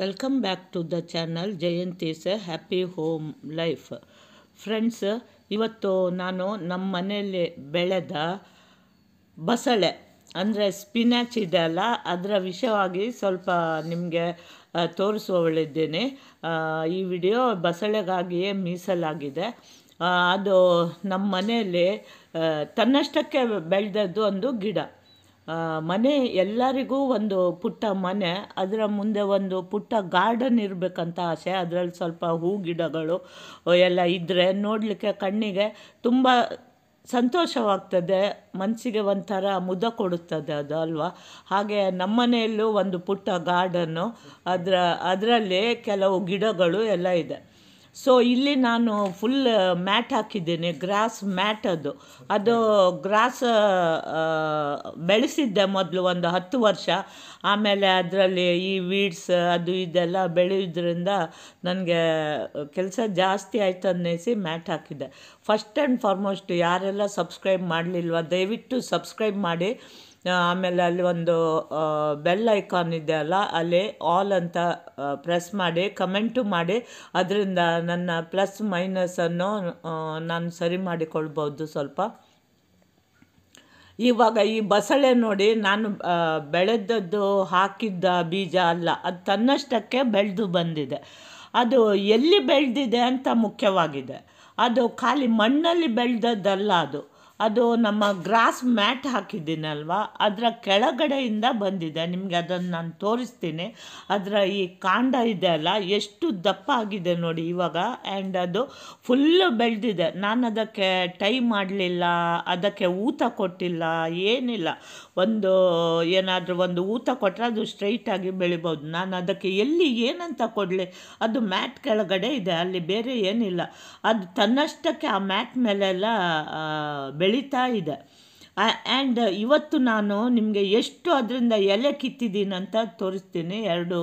welcome back to the channel Jayanthi's happy home life friends ಇವತ್ತು ನಾನು ನಮ್ಮ ಮನೆಯಲ್ಲಿ ಬೆಳೆದ ಬಸಳೆ ಅಂದರೆ ಸ್ಪಿನಾಚ್ ಇದೆ ಅಲ್ಲ ಅದರ ವಿಷಯವಾಗಿ ಸ್ವಲ್ಪ ನಿಮಗೆ ತೋರಿಸುವವಳಿದ್ದೇನೆ ಈ ವಿಡಿಯೋ ಬಸಳೆಗಾಗಿಯೇ ಮೀಸಲಾಗಿದೆ ಅದು ನಮ್ಮ ಮನೆಯಲ್ಲಿ ತನ್ನಷ್ಟಕ್ಕೆ ಬೆಳೆದದ್ದು ಒಂದು ಗಿಡ ಮನೆ ಎಲ್ಲರಿಗೂ ಒಂದು ಪುಟ್ಟ ಮನೆ ಅದರ ಮುಂದೆ ಒಂದು ಪುಟ್ಟ ಗಾರ್ಡನ್ ಇರಬೇಕಂತ ಆಸೆ ಅದರಲ್ಲಿ ಸ್ವಲ್ಪ ಹೂ ಗಿಡಗಳು ಎಲ್ಲ ಇದ್ದರೆ ನೋಡಲಿಕ್ಕೆ ಕಣ್ಣಿಗೆ ತುಂಬ ಸಂತೋಷವಾಗ್ತದೆ ಮನಸ್ಸಿಗೆ ಒಂಥರ ಮುದ ಕೊಡುತ್ತದೆ ಅದು ಅಲ್ವಾ ಹಾಗೆ ನಮ್ಮನೆಯಲ್ಲೂ ಒಂದು ಪುಟ್ಟ ಗಾರ್ಡನ್ನು ಅದರ ಅದರಲ್ಲಿ ಕೆಲವು ಗಿಡಗಳು ಎಲ್ಲ ಇದೆ ಸೊ ಇಲ್ಲಿ ನಾನು ಫುಲ್ ಮ್ಯಾಟ್ ಹಾಕಿದ್ದೇನೆ ಗ್ರಾಸ್ ಮ್ಯಾಟ್ ಅದು ಅದು ಗ್ರಾಸ್ ಬೆಳೆಸಿದ್ದೆ ಮೊದಲು ಒಂದು ಹತ್ತು ವರ್ಷ ಆಮೇಲೆ ಅದರಲ್ಲಿ ಈ ವೀಡ್ಸ್ ಅದು ಇದೆಲ್ಲ ಬೆಳೆಯೋದ್ರಿಂದ ನನಗೆ ಕೆಲಸ ಜಾಸ್ತಿ ಆಯ್ತು ಅನ್ನಿಸಿ ಮ್ಯಾಟ್ ಹಾಕಿದ್ದೆ ಫಸ್ಟ್ ಆ್ಯಂಡ್ ಫಾರ್ಮೋಸ್ಟ್ ಯಾರೆಲ್ಲ ಸಬ್ಸ್ಕ್ರೈಬ್ ಮಾಡಲಿಲ್ವ ದಯವಿಟ್ಟು ಸಬ್ಸ್ಕ್ರೈಬ್ ಮಾಡಿ ಆಮೇಲೆ ಅಲ್ಲಿ ಒಂದು ಬೆಲ್ ಐಕಾನ್ ಇದೆ ಅಲ್ಲ ಅಲ್ಲಿ ಆಲ್ ಅಂತ ಪ್ರೆಸ್ ಮಾಡಿ ಕಮೆಂಟು ಮಾಡಿ ಅದರಿಂದ ನನ್ನ ಪ್ಲಸ್ ಮೈನಸನ್ನು ನಾನು ಸರಿ ಮಾಡಿಕೊಳ್ಬೋದು ಸ್ವಲ್ಪ ಇವಾಗ ಈ ಬಸಳೆ ನೋಡಿ ನಾನು ಬೆಳೆದದ್ದು ಹಾಕಿದ್ದ ಬೀಜ ಅಲ್ಲ ಅದು ತನ್ನಷ್ಟಕ್ಕೆ ಬೆಳೆದು ಬಂದಿದೆ ಅದು ಎಲ್ಲಿ ಬೆಳೆದಿದೆ ಅಂತ ಮುಖ್ಯವಾಗಿದೆ ಅದು ಖಾಲಿ ಮಣ್ಣಲ್ಲಿ ಬೆಳೆದದ್ದಲ್ಲ ಅದು ಅದು ನಮ್ಮ ಗ್ರಾಸ್ ಮ್ಯಾಟ್ ಹಾಕಿದ್ದೀನಲ್ವ ಅದರ ಕೆಳಗಡೆಯಿಂದ ಬಂದಿದೆ ನಿಮಗೆ ಅದನ್ನು ನಾನು ತೋರಿಸ್ತೀನಿ ಅದರ ಈ ಕಾಂಡ ಇದೆ ಅಲ್ಲ ಎಷ್ಟು ದಪ್ಪ ಆಗಿದೆ ನೋಡಿ ಇವಾಗ ಆ್ಯಂಡ್ ಅದು ಫುಲ್ಲು ಬೆಳೆದಿದೆ ನಾನು ಅದಕ್ಕೆ ಟೈ ಮಾಡಲಿಲ್ಲ ಅದಕ್ಕೆ ಊತ ಕೊಟ್ಟಿಲ್ಲ ಏನಿಲ್ಲ ಒಂದು ಏನಾದರೂ ಒಂದು ಊತ ಕೊಟ್ಟರೆ ಅದು ಸ್ಟ್ರೈಟಾಗಿ ಬೆಳಿಬೋದು ನಾನು ಅದಕ್ಕೆ ಎಲ್ಲಿ ಏನಂತ ಕೊಡಲಿ ಅದು ಮ್ಯಾಟ್ ಕೆಳಗಡೆ ಇದೆ ಅಲ್ಲಿ ಬೇರೆ ಏನಿಲ್ಲ ಅದು ತನ್ನಷ್ಟಕ್ಕೆ ಆ ಮ್ಯಾಟ್ ಮೇಲೆಲ್ಲ ಬೆಳೀತಾ ಇದೆ ಆ್ಯಂಡ್ ಇವತ್ತು ನಾನು ನಿಮಗೆ ಎಷ್ಟು ಅದರಿಂದ ಎಲೆ ಕಿತ್ತಿದ್ದೀನಿ ಅಂತ ತೋರಿಸ್ತೀನಿ ಎರಡು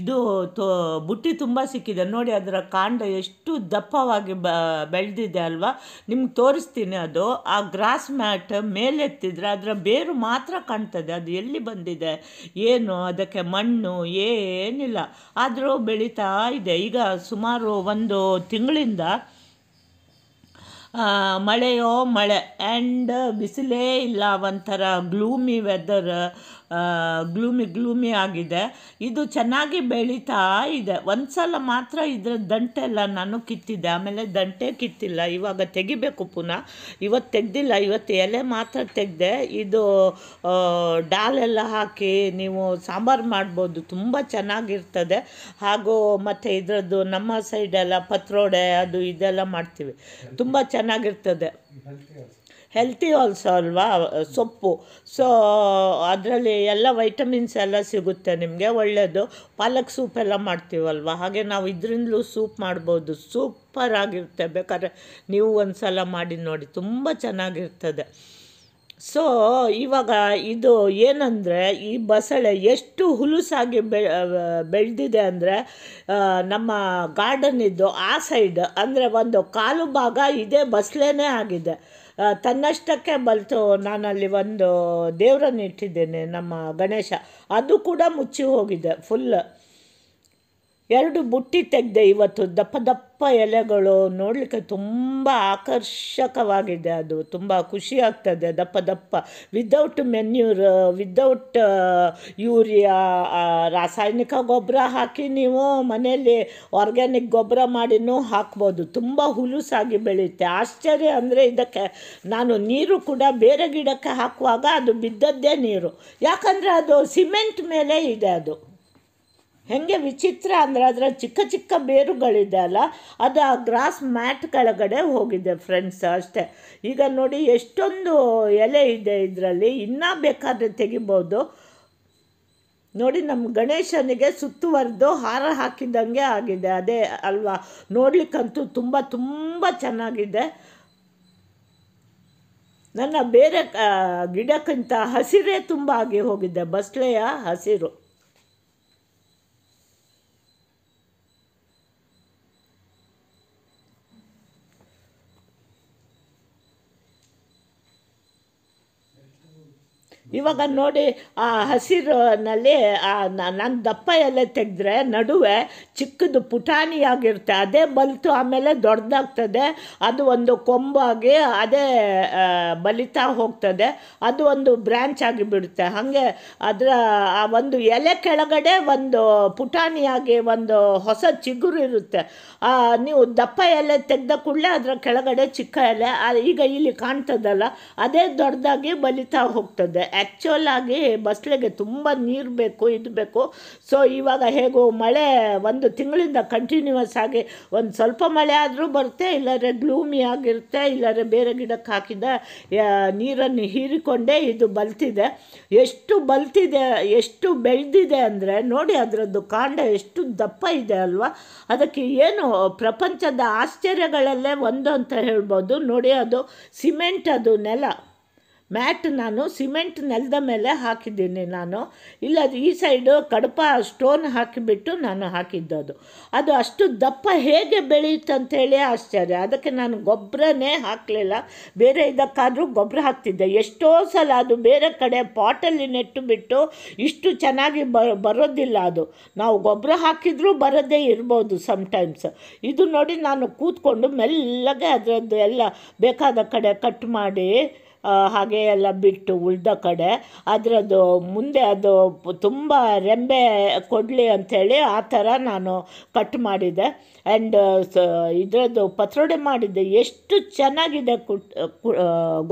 ಇದು ತೋ ಬುಟ್ಟಿ ತುಂಬ ಸಿಕ್ಕಿದೆ ನೋಡಿ ಅದರ ಕಾಂಡ ಎಷ್ಟು ದಪ್ಪವಾಗಿ ಬ ಬೆಳೆದಿದೆ ಅಲ್ವಾ ನಿಮ್ಗೆ ತೋರಿಸ್ತೀನಿ ಅದು ಆ ಗ್ರಾಸ್ ಮ್ಯಾಟ್ ಮೇಲೆತ್ತಿದ್ರೆ ಅದರ ಬೇರು ಮಾತ್ರ ಕಾಣ್ತದೆ ಅದು ಎಲ್ಲಿ ಬಂದಿದೆ ಏನು ಅದಕ್ಕೆ ಮಣ್ಣು ಏನಿಲ್ಲ ಆದರೂ ಬೆಳೀತಾ ಇದೆ ಈಗ ಸುಮಾರು ಒಂದು ತಿಂಗಳಿಂದ ಮಳೆಯೋ ಮಳೆ ಆ್ಯಂಡ್ ಬಿಸಿಲೇ ಇಲ್ಲ ಒಂಥರ ಗ್ಲೂಮಿ ವೆದರ್ ಗ್ಲೂಮಿ ಗ್ಲೂಮಿ ಆಗಿದೆ ಇದು ಚೆನ್ನಾಗಿ ಬೆಳೀತಾ ಇದೆ ಒಂದು ಸಲ ಮಾತ್ರ ಇದರ ದಂಟೆಲ್ಲ ನಾನು ಕಿತ್ತಿದ್ದೆ ಆಮೇಲೆ ದಂಟೆ ಕಿತ್ತಿಲ್ಲ ಇವಾಗ ತೆಗಿಬೇಕು ಪುನಃ ಇವತ್ತು ತೆಗ್ದಿಲ್ಲ ಇವತ್ತು ಎಲೆ ಮಾತ್ರ ತೆಗೆದೆ ಇದು ಎಲ್ಲ ಹಾಕಿ ನೀವು ಸಾಂಬಾರು ಮಾಡ್ಬೋದು ತುಂಬ ಚೆನ್ನಾಗಿರ್ತದೆ ಹಾಗೂ ಮತ್ತು ಇದರದ್ದು ನಮ್ಮ ಸೈಡೆಲ್ಲ ಪತ್ರೋಡೆ ಅದು ಇದೆಲ್ಲ ಮಾಡ್ತೀವಿ ತುಂಬ ಚೆನ್ನಾಗಿರ್ತದೆ ಹೆಲ್ತಿ ಆಲ್ಸೋ ಅಲ್ವಾ ಸೊಪ್ಪು ಸೊ ಅದರಲ್ಲಿ ಎಲ್ಲ ವೈಟಮಿನ್ಸ್ ಎಲ್ಲ ಸಿಗುತ್ತೆ ನಿಮಗೆ ಒಳ್ಳೆಯದು ಪಾಲಕ್ ಸೂಪ್ ಎಲ್ಲ ಮಾಡ್ತೀವಲ್ವ ಹಾಗೆ ನಾವು ಇದರಿಂದಲೂ ಸೂಪ್ ಮಾಡ್ಬೋದು ಸೂಪರ್ ಆಗಿರುತ್ತೆ ಬೇಕಾದ್ರೆ ನೀವು ಒಂದು ಸಲ ಮಾಡಿ ನೋಡಿ ತುಂಬ ಚೆನ್ನಾಗಿರ್ತದೆ ಸೊ ಇವಾಗ ಇದು ಏನಂದರೆ ಈ ಬಸಳೆ ಎಷ್ಟು ಹುಲುಸಾಗಿ ಬೆ ಬೆಳೆದಿದೆ ಅಂದರೆ ನಮ್ಮ ಗಾರ್ಡನ್ ಇದ್ದು ಆ ಸೈಡ್ ಅಂದರೆ ಒಂದು ಕಾಲು ಭಾಗ ಇದೇ ಬಸಳೆನೇ ಆಗಿದೆ ತನ್ನಷ್ಟಕ್ಕೆ ಬಲ್ತು ನಾನಲ್ಲಿ ಒಂದು ದೇವರನ್ನು ಇಟ್ಟಿದ್ದೇನೆ ನಮ್ಮ ಗಣೇಶ ಅದು ಕೂಡ ಮುಚ್ಚಿ ಹೋಗಿದೆ ಫುಲ್ ಎರಡು ಬುಟ್ಟಿ ತೆಗೆದೆ ಇವತ್ತು ದಪ್ಪ ದಪ್ಪ ಎಲೆಗಳು ನೋಡಲಿಕ್ಕೆ ತುಂಬ ಆಕರ್ಷಕವಾಗಿದೆ ಅದು ತುಂಬ ಖುಷಿ ಆಗ್ತದೆ ದಪ್ಪ ದಪ್ಪ ವಿದೌಟ್ ಮೆನ್ಯೂರ್ ವಿದೌಟ್ ಯೂರಿಯಾ ರಾಸಾಯನಿಕ ಗೊಬ್ಬರ ಹಾಕಿ ನೀವು ಮನೆಯಲ್ಲಿ ಆರ್ಗ್ಯಾನಿಕ್ ಗೊಬ್ಬರ ಮಾಡಿನೂ ಹಾಕ್ಬೋದು ತುಂಬ ಹುಲುಸಾಗಿ ಬೆಳೆಯುತ್ತೆ ಆಶ್ಚರ್ಯ ಅಂದರೆ ಇದಕ್ಕೆ ನಾನು ನೀರು ಕೂಡ ಬೇರೆ ಗಿಡಕ್ಕೆ ಹಾಕುವಾಗ ಅದು ಬಿದ್ದದ್ದೇ ನೀರು ಯಾಕಂದರೆ ಅದು ಸಿಮೆಂಟ್ ಮೇಲೆ ಇದೆ ಅದು ಹೇಗೆ ವಿಚಿತ್ರ ಅಂದರೆ ಅದರ ಚಿಕ್ಕ ಚಿಕ್ಕ ಬೇರುಗಳಿದೆ ಅಲ್ಲ ಅದು ಆ ಗ್ರಾಸ್ ಮ್ಯಾಟ್ ಕೆಳಗಡೆ ಹೋಗಿದೆ ಫ್ರೆಂಡ್ಸ್ ಅಷ್ಟೇ ಈಗ ನೋಡಿ ಎಷ್ಟೊಂದು ಎಲೆ ಇದೆ ಇದರಲ್ಲಿ ಇನ್ನೂ ಬೇಕಾದರೆ ತೆಗಿಬೋದು ನೋಡಿ ನಮ್ಮ ಗಣೇಶನಿಗೆ ಸುತ್ತುವರೆದು ಹಾರ ಹಾಕಿದಂಗೆ ಆಗಿದೆ ಅದೇ ಅಲ್ವಾ ನೋಡ್ಲಿಕ್ಕಂತೂ ತುಂಬ ತುಂಬ ಚೆನ್ನಾಗಿದೆ ನನ್ನ ಬೇರೆ ಗಿಡಕ್ಕಿಂತ ಹಸಿರೇ ತುಂಬ ಆಗಿ ಹೋಗಿದ್ದೆ ಬಸ್ಲೆಯ ಹಸಿರು ಇವಾಗ ನೋಡಿ ಆ ಹಸಿರಿನಲ್ಲಿ ನನ್ನ ದಪ್ಪ ಎಲೆ ತೆಗೆದ್ರೆ ನಡುವೆ ಚಿಕ್ಕದು ಪುಟಾಣಿಯಾಗಿರುತ್ತೆ ಅದೇ ಬಲಿತು ಆಮೇಲೆ ದೊಡ್ಡದಾಗ್ತದೆ ಅದು ಒಂದು ಕೊಂಬಾಗಿ ಅದೇ ಬಲಿತಾ ಹೋಗ್ತದೆ ಅದು ಒಂದು ಬ್ರ್ಯಾಂಚ್ ಆಗಿಬಿಡುತ್ತೆ ಹಾಗೆ ಅದರ ಆ ಒಂದು ಎಲೆ ಕೆಳಗಡೆ ಒಂದು ಪುಟಾಣಿಯಾಗಿ ಒಂದು ಹೊಸ ಚಿಗುರು ಇರುತ್ತೆ ನೀವು ದಪ್ಪ ಎಲೆ ತೆಗೆದ ಕೂಡಲೇ ಅದರ ಕೆಳಗಡೆ ಚಿಕ್ಕ ಎಲೆ ಈಗ ಇಲ್ಲಿ ಕಾಣ್ತದಲ್ಲ ಅದೇ ದೊಡ್ಡದಾಗಿ ಬಲಿತಾ ಹೋಗ್ತದೆ ಆ್ಯಕ್ಚುವಲ್ ಆಗಿ ಬಸಳೆಗೆ ತುಂಬ ನೀರು ಬೇಕು ಇದು ಬೇಕು ಸೊ ಇವಾಗ ಹೇಗೋ ಮಳೆ ಒಂದು ತಿಂಗಳಿಂದ ಕಂಟಿನ್ಯೂಸ್ ಆಗಿ ಒಂದು ಸ್ವಲ್ಪ ಮಳೆ ಆದರೂ ಬರುತ್ತೆ ಇಲ್ಲಾರೆ ಗ್ಲೂಮಿ ಆಗಿರುತ್ತೆ ಇಲ್ಲಾರೆ ಬೇರೆ ಗಿಡಕ್ಕೆ ಹಾಕಿದ ನೀರನ್ನು ಹೀರಿಕೊಂಡೇ ಇದು ಬಲ್ತಿದೆ ಎಷ್ಟು ಬಲ್ತಿದೆ ಎಷ್ಟು ಬೆಳೆದಿದೆ ಅಂದರೆ ನೋಡಿ ಅದರದ್ದು ಕಾಂಡ ಎಷ್ಟು ದಪ್ಪ ಇದೆ ಅಲ್ವಾ ಅದಕ್ಕೆ ಏನು ಪ್ರಪಂಚದ ಆಶ್ಚರ್ಯಗಳಲ್ಲೇ ಒಂದು ಅಂತ ಹೇಳ್ಬೋದು ನೋಡಿ ಅದು ಸಿಮೆಂಟ್ ಅದು ನೆಲ ಮ್ಯಾಟ್ ನಾನು ಸಿಮೆಂಟ್ ನೆಲದ ಮೇಲೆ ಹಾಕಿದ್ದೀನಿ ನಾನು ಇಲ್ಲ ಈ ಸೈಡು ಕಡಪ ಸ್ಟೋನ್ ಹಾಕಿಬಿಟ್ಟು ನಾನು ಹಾಕಿದ್ದದು ಅದು ಅಷ್ಟು ದಪ್ಪ ಹೇಗೆ ಬೆಳೆಯುತ್ತಂಥೇಳಿ ಆಶ್ಚರ್ಯ ಅದಕ್ಕೆ ನಾನು ಗೊಬ್ಬರನೇ ಹಾಕಲಿಲ್ಲ ಬೇರೆ ಇದಕ್ಕಾದರೂ ಗೊಬ್ಬರ ಹಾಕ್ತಿದ್ದೆ ಎಷ್ಟೋ ಸಲ ಅದು ಬೇರೆ ಕಡೆ ಪಾಟಲ್ಲಿ ನೆಟ್ಟು ಬಿಟ್ಟು ಇಷ್ಟು ಚೆನ್ನಾಗಿ ಬರೋದಿಲ್ಲ ಅದು ನಾವು ಗೊಬ್ಬರ ಹಾಕಿದರೂ ಬರೋದೇ ಇರ್ಬೋದು ಸಮ್ಟೈಮ್ಸ್ ಇದು ನೋಡಿ ನಾನು ಕೂತ್ಕೊಂಡು ಮೆಲ್ಲಗೆ ಅದರದ್ದು ಎಲ್ಲ ಬೇಕಾದ ಕಡೆ ಕಟ್ ಮಾಡಿ ಹಾಗೆ ಎಲ್ಲ ಬಿಟ್ಟು ಉಳಿದ ಕಡೆ ಅದರದ್ದು ಮುಂದೆ ಅದು ತುಂಬ ರೆಂಬೆ ಕೊಡಲಿ ಅಂಥೇಳಿ ಆ ಥರ ನಾನು ಕಟ್ ಮಾಡಿದೆ ಆ್ಯಂಡ್ ಸ ಇದರದ್ದು ಪತ್ರೊಡೆ ಮಾಡಿದ್ದೆ ಎಷ್ಟು ಚೆನ್ನಾಗಿದೆ ಕುಟ್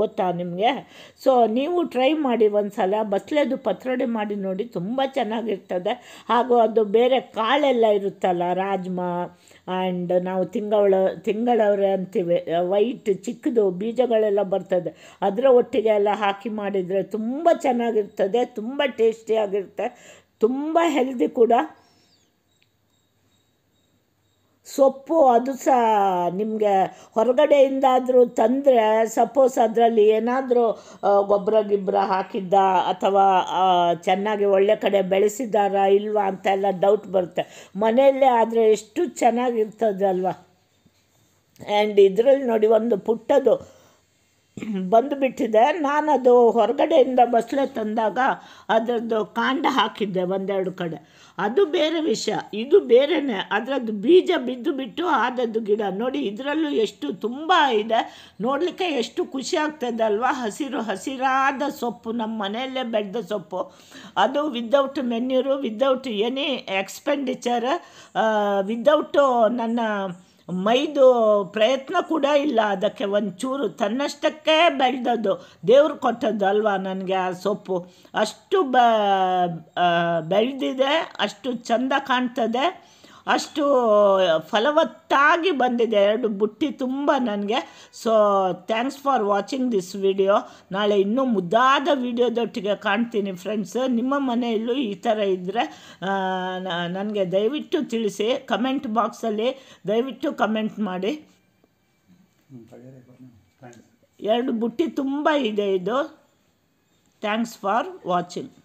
ಗೊತ್ತಾ ನಿಮಗೆ ಸೊ ನೀವು ಟ್ರೈ ಮಾಡಿ ಒಂದು ಸಲ ಬಸ್ಲೇದು ಪತ್ರೊಡೆ ಮಾಡಿ ನೋಡಿ ತುಂಬ ಚೆನ್ನಾಗಿರ್ತದೆ ಹಾಗೂ ಅದು ಬೇರೆ ಕಾಳೆಲ್ಲ ಇರುತ್ತಲ್ಲ ರಾಜ್ಮಾ ಆ್ಯಂಡ್ ನಾವು ತಿಂಗಳ ತಿಂಗಳವ್ರೆ ಅಂತೀವಿ ವೈಟ್ ಚಿಕ್ಕದು ಬೀಜಗಳೆಲ್ಲ ಬರ್ತದೆ ಅದರ ಒಟ್ಟಿಗೆ ಎಲ್ಲ ಹಾಕಿ ಮಾಡಿದರೆ ತುಂಬ ಚೆನ್ನಾಗಿರ್ತದೆ ತುಂಬ ಟೇಸ್ಟಿಯಾಗಿರುತ್ತೆ ತುಂಬ ಹೆಲ್ದಿ ಕೂಡ ಸೊಪ್ಪು ಅದು ಸಹ ನಿಮಗೆ ಹೊರಗಡೆಯಿಂದಾದರೂ ತಂದರೆ ಸಪೋಸ್ ಅದರಲ್ಲಿ ಏನಾದರೂ ಗೊಬ್ಬರ ಗಿಬ್ಬರ ಹಾಕಿದ್ದ ಅಥವಾ ಚೆನ್ನಾಗಿ ಒಳ್ಳೆ ಕಡೆ ಬೆಳೆಸಿದ್ದಾರಾ ಇಲ್ವಾ ಅಂತೆಲ್ಲ ಡೌಟ್ ಬರುತ್ತೆ ಮನೆಯಲ್ಲೇ ಆದರೆ ಎಷ್ಟು ಚೆನ್ನಾಗಿರ್ತದಲ್ವ ಆ್ಯಂಡ್ ಇದರಲ್ಲಿ ನೋಡಿ ಒಂದು ಪುಟ್ಟದು ಬಂದುಬಿಟ್ಟಿದೆ ನಾನು ಅದು ಹೊರಗಡೆಯಿಂದ ಬಸಳೆ ತಂದಾಗ ಅದರದ್ದು ಕಾಂಡ ಹಾಕಿದ್ದೆ ಒಂದೆರಡು ಕಡೆ ಅದು ಬೇರೆ ವಿಷಯ ಇದು ಬೇರೆಯೇ ಅದರದ್ದು ಬೀಜ ಬಿದ್ದು ಬಿಟ್ಟು ಆದದ್ದು ಗಿಡ ನೋಡಿ ಇದರಲ್ಲೂ ಎಷ್ಟು ತುಂಬ ಇದೆ ನೋಡಲಿಕ್ಕೆ ಎಷ್ಟು ಖುಷಿ ಆಗ್ತದೆ ಅಲ್ವಾ ಹಸಿರು ಹಸಿರಾದ ಸೊಪ್ಪು ನಮ್ಮ ಮನೆಯಲ್ಲೇ ಬೆಳೆದ ಸೊಪ್ಪು ಅದು without manure without any expenditure without ನನ್ನ ಮೈದು ಪ್ರಯತ್ನ ಕೂಡ ಇಲ್ಲ ಅದಕ್ಕೆ ಒಂಚೂರು ತನ್ನಷ್ಟಕ್ಕೆ ಬೆಳೆದದ್ದು ದೇವ್ರು ಕೊಟ್ಟದ್ದು ಅಲ್ವಾ ನನಗೆ ಆ ಸೊಪ್ಪು ಅಷ್ಟು ಬ ಬೆಳೆದಿದೆ ಅಷ್ಟು ಚಂದ ಕಾಣ್ತದೆ ಅಷ್ಟು ಫಲವತ್ತಾಗಿ ಬಂದಿದೆ ಎರಡು ಬುಟ್ಟಿ ತುಂಬ ನನಗೆ so thanks for watching this video ನಾಳೆ ಇನ್ನೂ ಮುದ್ದಾದ ವಿಡಿಯೋದೊಟ್ಟಿಗೆ ಕಾಣ್ತೀನಿ ಫ್ರೆಂಡ್ಸ್ ನಿಮ್ಮ ಮನೆಯಲ್ಲೂ ಈ ಥರ ಇದ್ದರೆ ನನಗೆ ದಯವಿಟ್ಟು ತಿಳಿಸಿ ಕಮೆಂಟ್ ಬಾಕ್ಸಲ್ಲಿ ದಯವಿಟ್ಟು ಕಮೆಂಟ್ ಮಾಡಿ ಎರಡು ಬುಟ್ಟಿ ತುಂಬ ಇದೆ ಇದು ಥ್ಯಾಂಕ್ಸ್ ಫಾರ್ ವಾಚಿಂಗ್